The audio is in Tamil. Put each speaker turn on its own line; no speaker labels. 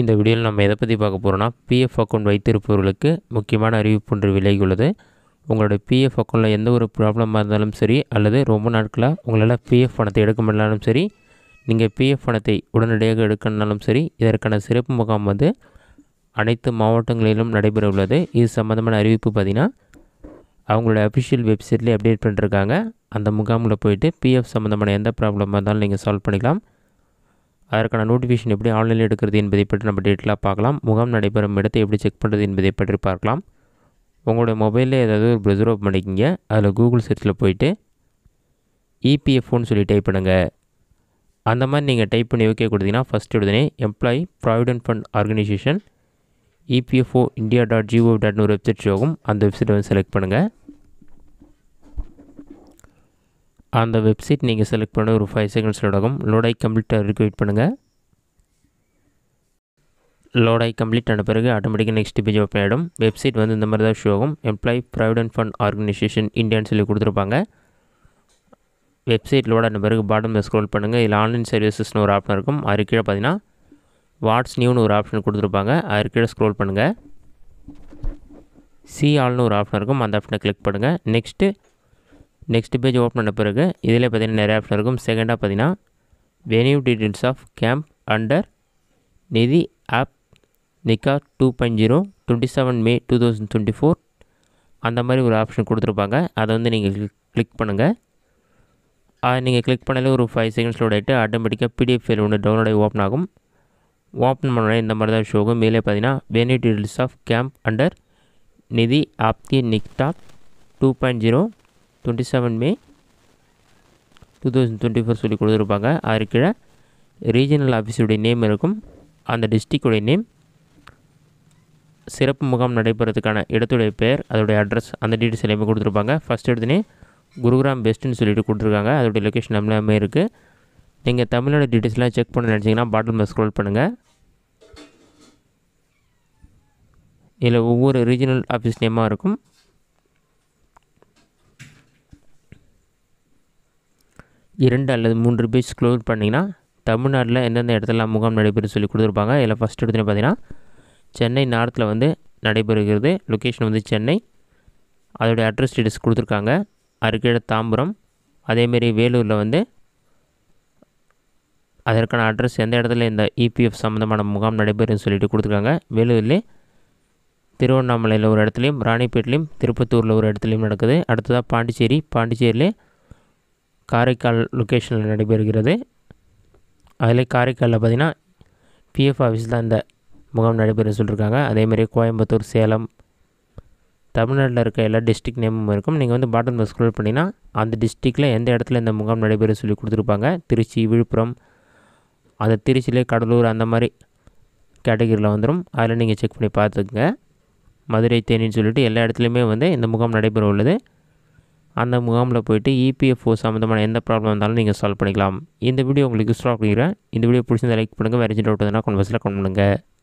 இந்த வீடியோவில் நம்ம எதை பற்றி பார்க்க போகிறோன்னா பிஎஃப் அக்கௌண்ட் வைத்திருப்பவர்களுக்கு முக்கியமான அறிவிப்பு ஒன்று விலகி உள்ளது உங்களோட பிஎஃப் அக்கௌண்ட்டில் எந்த ஒரு ப்ராப்ளமாக இருந்தாலும் சரி அல்லது ரொம்ப நாட்களாக உங்களால் பிஎஃப் பணத்தை எடுக்க முடியலனாலும் சரி நீங்கள் பிஎஃப் பணத்தை உடனடியாக எடுக்கணும்னாலும் சரி இதற்கான சிறப்பு முகாம் வந்து அனைத்து மாவட்டங்களிலும் நடைபெற உள்ளது இது சம்மந்தமான அறிவிப்பு பார்த்திங்கன்னா அவங்களோட அஃபிஷியல் வெப்சைட்லேயே அப்டேட் பண்ணிருக்காங்க அந்த முகாமில் போயிட்டு பிஎஃப் சம்மந்தமான எந்த ப்ராப்ளமாக இருந்தாலும் நீங்கள் சால்வ் பண்ணிக்கலாம் அதற்கான நோட்டிஃபிகேஷன் எப்படி ஆன்லைனில் எடுக்கிறது என்பதை பற்றி நம்ம டீட்டெயிலாக பார்க்கலாம் முகாம் நடைபெறும் இடத்தை எப்படி செக் பண்ணுறது என்பதை பற்றி பார்க்கலாம் உங்களுடைய மொபைலில் ஏதாவது ஒரு ப்ரௌசர் ஓப்பன் பண்ணிக்கிங்க அதில் கூகுள் சர்ச்சில் போயிட்டு இபிஎஃப்ஓன்னு e சொல்லி டைப் பண்ணுங்கள் அந்த மாதிரி நீங்கள் டைப் பண்ணி ஓகே கொடுத்தீங்கன்னா ஃபஸ்ட் உடனே employee provident fund organisation EPFO India dot GO டாட்னு ஒரு வெப்சைட் ஆகும் அந்த வெப்சைட்டை வந்து செலக்ட் பண்ணுங்கள் அந்த வெப்சைட் நீங்கள் செலக்ட் பண்ண ஒரு ஃபைவ் செகண்ட்ஸ் லோடாகும் லோடாய் கம்ப்ளீட்டாக இருக்கு வெயிட் பண்ணுங்கள் லோடாய் கம்ப்ளீட் ஆன பிறகு ஆட்டோமேட்டிக்காக நெக்ஸ்ட் பேஜ் ஓப்பன் ஆகிடும் வெப்சைட் வந்து இந்த மாதிரி தான் ஷோ ஆகும் எம்ப்ளாய் ப்ரைவிடென்ட் ஃபண்ட் ஆர்கனைசேஷன் இந்தியான்னு சொல்லி கொடுத்துருப்பாங்க வெப்சைட் லோடான பிறகு பாட்டம் ஸ்க்ரோல் பண்ணுங்கள் இதில் ஆன்லைன் சர்வீசஸ்னு ஒரு ஆப்ஷன் இருக்கும் அது கீழே பார்த்தீங்கன்னா வாட்ஸ் நியூன்னு ஒரு ஆப்ஷன் கொடுத்துருப்பாங்க அது கீழே ஸ்க்ரோல் பண்ணுங்கள் சி ஆல்னு ஒரு ஆப்ஷன் இருக்கும் அந்த ஆப்ஷனை கிளிக் பண்ணுங்கள் நெக்ஸ்ட்டு நெக்ஸ்ட் பேஜ் ஓப்பன் பண்ண பிறகு இதில் பார்த்தீங்கன்னா நிறைய ஆப்ஷன் இருக்கும் செகண்டாக பார்த்தீங்கன்னா venue details of camp under Nidhi ஆப் நிக்கா two point zero twenty seven May two thousand twenty four அந்த மாதிரி ஒரு ஆப்ஷன் கொடுத்துருப்பாங்க அதை வந்து நீங்கள் கிளிக் பண்ணுங்கள் அதை நீங்கள் கிளிக் பண்ணாலே ஒரு ஃபைவ் செகண்ட்ஸ் லோட் ஆகிட்டு ஆட்டோமேட்டிக்காக பிடிஎஃப் ஃபைல் ஒன்று டவுன்லோட் ஆகி ஓப்பன் ஆகும் ஓப்பன் பண்ணோடனே இந்த மாதிரி தான் ஷோகும் மேலே பார்த்தீங்கன்னா venue details of camp under Nidhi ஆப்தி நிக்டாப் two point zero twenty seven May two thousand twenty four சொல்லி கொடுத்துருப்பாங்க அதுக்கீழே ரீஜனல் ஆஃபீஸுடைய நேம் இருக்கும் அந்த டிஸ்ட்ரிக்டுடைய நேம் சிறப்பு முகாம் நடைபெறதுக்கான இடத்துடைய பேர் அதோடைய அட்ரஸ் அந்த டீட்டெயில்ஸ் எல்லாமே கொடுத்துருப்பாங்க ஃபஸ்ட் எடுத்துனே குருகிராம் பெஸ்ட்டுன்னு சொல்லிட்டு கொடுத்துருக்காங்க அதோடைய லொக்கேஷன் எல்லாமே இருக்குது நீங்கள் தமிழோட டீட்டெயில்ஸ்லாம் செக் பண்ண நினச்சிங்கன்னா பாட்டில் மேல் ஸ்க்ரோல் பண்ணுங்கள் இதில் ஒவ்வொரு ரீஜினல் ஆஃபீஸ் நேமாக இருக்கும் இரண்டு அல்லது மூன்று பேஜ் க்ளோஸ் பண்ணிங்கன்னா தமிழ்நாட்டில் எந்தெந்த இடத்துல முகாம் நடைபெறும் சொல்லி கொடுத்துருப்பாங்க இதில் ஃபஸ்ட் எடுத்துன்னு பார்த்தீங்கன்னா சென்னை நார்த்தில் வந்து நடைபெறுகிறது லொக்கேஷன் வந்து சென்னை அதோடைய அட்ரஸ் டீட்டெயில்ஸ் கொடுத்துருக்காங்க அதுக்கீழே தாம்பரம் அதேமாரி வேலூரில் வந்து அதற்கான அட்ரஸ் எந்த இடத்துல இந்த இபிஎஃப் e சம்மந்தமான முகாம் நடைபெறும் சொல்லிட்டு கொடுத்துருக்காங்க வேலூர்லேயே திருவண்ணாமலையில் ஒரு இடத்துலையும் ராணிப்பேட்டிலையும் திருப்பத்தூரில் ஒரு இடத்துலையும் நடக்குது அடுத்ததாக பாண்டிச்சேரி பாண்டிச்சேரியிலே காரைக்கால் லொக்கேஷனில் நடைபெறுகிறது அதில் காரைக்காலில் பார்த்திங்கன்னா பிஎஃப் ஆஃபீஸ் தான் இந்த முகாம் நடைபெற சொல்லியிருக்காங்க அதேமாதிரி கோயம்புத்தூர் சேலம் தமிழ்நாட்டில் இருக்க எல்லா டிஸ்ட்ரிக் நேமும் இருக்கும் நீங்கள் வந்து பாட்டம் ஸ்க்ரோல் பண்ணிங்கன்னா அந்த டிஸ்ட்ரிக்டில் எந்த இடத்துல இந்த முகாம் நடைபெற சொல்லி கொடுத்துருப்பாங்க திருச்சி விழுப்புரம் அந்த திருச்சியிலே கடலூர் அந்த மாதிரி கேட்டகிரியில் வந்துடும் அதில் நீங்கள் செக் பண்ணி பார்த்துக்குங்க மதுரை தேனின்னு சொல்லிட்டு எல்லா இடத்துலையுமே வந்து இந்த முகாம் நடைபெற உள்ளது அந்த முகாமில் போயிட்டு இபிஎஃப்ஓ e சம்மந்தமான எந்த ப்ராப்ளம் இருந்தாலும் நீங்கள் சால்வ் பண்ணிக்கலாம் இந்த வீடியோ உங்களுக்கு யூஸ்ஃபுல்லாக இருக்கிறேன் இந்த வீடியோ பிடிச்சிருந்தா லைக் பண்ணுங்கள் வேறு டவுட் இருந்தால் கொஞ்சம் பஸ்ஸில் கொண்டு பண்ணுங்கள்